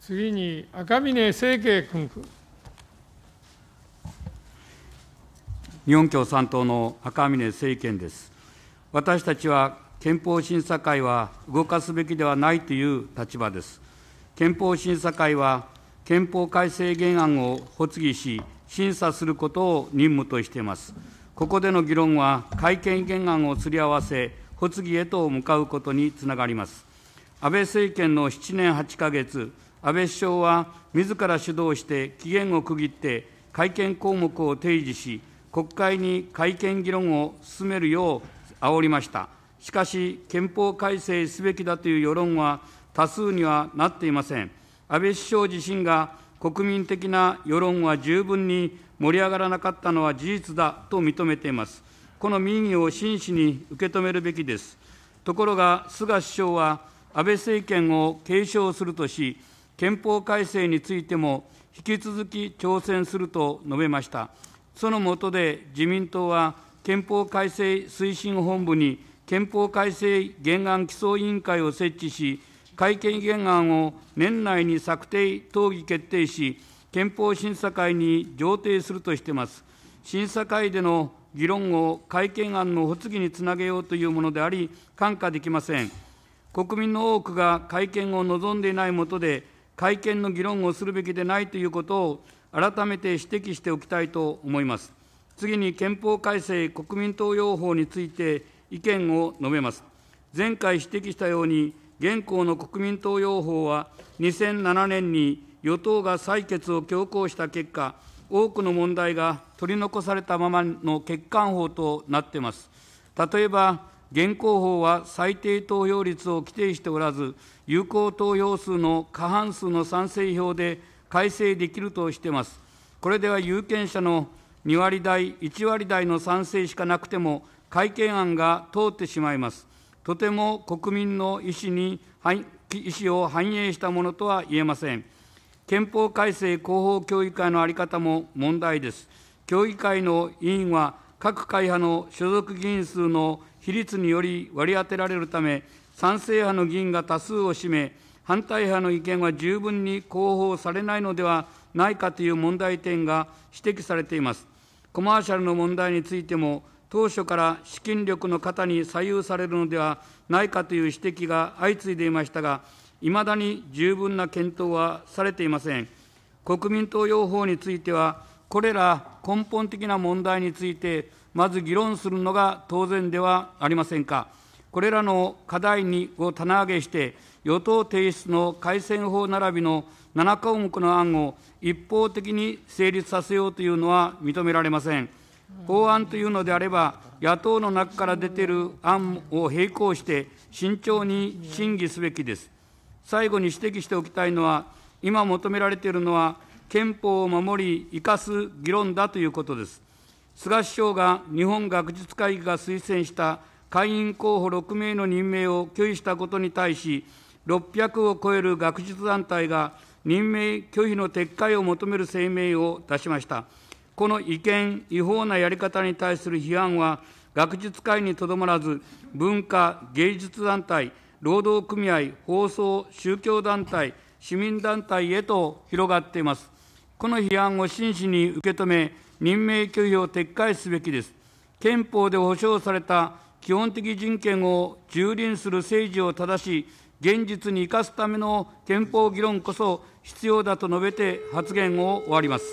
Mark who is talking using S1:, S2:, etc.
S1: 次に赤嶺政権君。日本共産党の赤嶺政権です。私たちは憲法審査会は動かすべきではないという立場です。憲法審査会は憲法改正原案を発議し、審査することを任務としています。ここでの議論は改憲原案をすり合わせ、発議へと向かうことにつながります。安倍政権の7年8ヶ月、安倍首相は自ら主導して期限を区切って改憲項目を提示し、国会に改憲議論を進めるよう煽りました。しかし、憲法改正すべきだという世論は多数にはなっていません。安倍首相自身が国民的な世論は十分に盛り上がらなかったのは事実だと認めています。この民意を真摯に受け止めるべきです。ところが、菅首相は安倍政権を継承するとし、憲法改正についても引き続き挑戦すると述べました。その下で自民党は憲法改正推進本部に憲法改正原案基礎委員会を設置し、改憲原案を年内に策定・討議決定し、憲法審査会に上呈するとしています。審査会での議論を改憲案の発議につなげようというものであり、看過できません。国民の多くが改憲を望んでいないもとで、改憲の議論をするべきでないということを改めて指摘しておきたいと思います。次に憲法改正国民投票法について意見を述べます。前回指摘したように、現行の国民投票法は2007年に与党が採決を強行した結果、多くの問題が取り残されたままの欠陥法となっています。例えば、現行法は最低投票率を規定しておらず、有効投票数の過半数の賛成票で改正できるとしています。これでは有権者の2割台、1割台の賛成しかなくても、改憲案が通ってしまいます。とても国民の意思に意思を反映したものとは言えません。憲法改正広報協議会の在り方も問題です。協議会の委員は各会派の所属議員数の比率により割り当てられるため、賛成派の議員が多数を占め、反対派の意見は十分に広報されないのではないかという問題点が指摘されています。コマーシャルの問題についても、当初から資金力の方に左右されるのではないかという指摘が相次いでいましたが、いまだに十分な検討はされていません。国民党用法については、これら根本的な問題について、まず議論するのが当然ではありませんか。これらの課題にを棚上げして、与党提出の改選法並びの7項目の案を一方的に成立させようというのは認められません。法案というのであれば、野党の中から出ている案を並行して、慎重に審議すべきです。最後に指摘しておきたいのは、今求められているのは、憲法を守り、生かす議論だということです。菅首相が日本学術会議が推薦した会員候補6名の任命を拒否したことに対し、600を超える学術団体が任命拒否の撤回を求める声明を出しました。この違憲、違法なやり方に対する批判は、学術会にとどまらず、文化、芸術団体、労働組合、放送、宗教団体、市民団体へと広がっています。この批判を真摯に受け止め、任命拒否を撤回すべきです。憲法で保障された基本的人権を蹂躙する政治を正し、現実に生かすための憲法議論こそ必要だと述べて発言を終わります。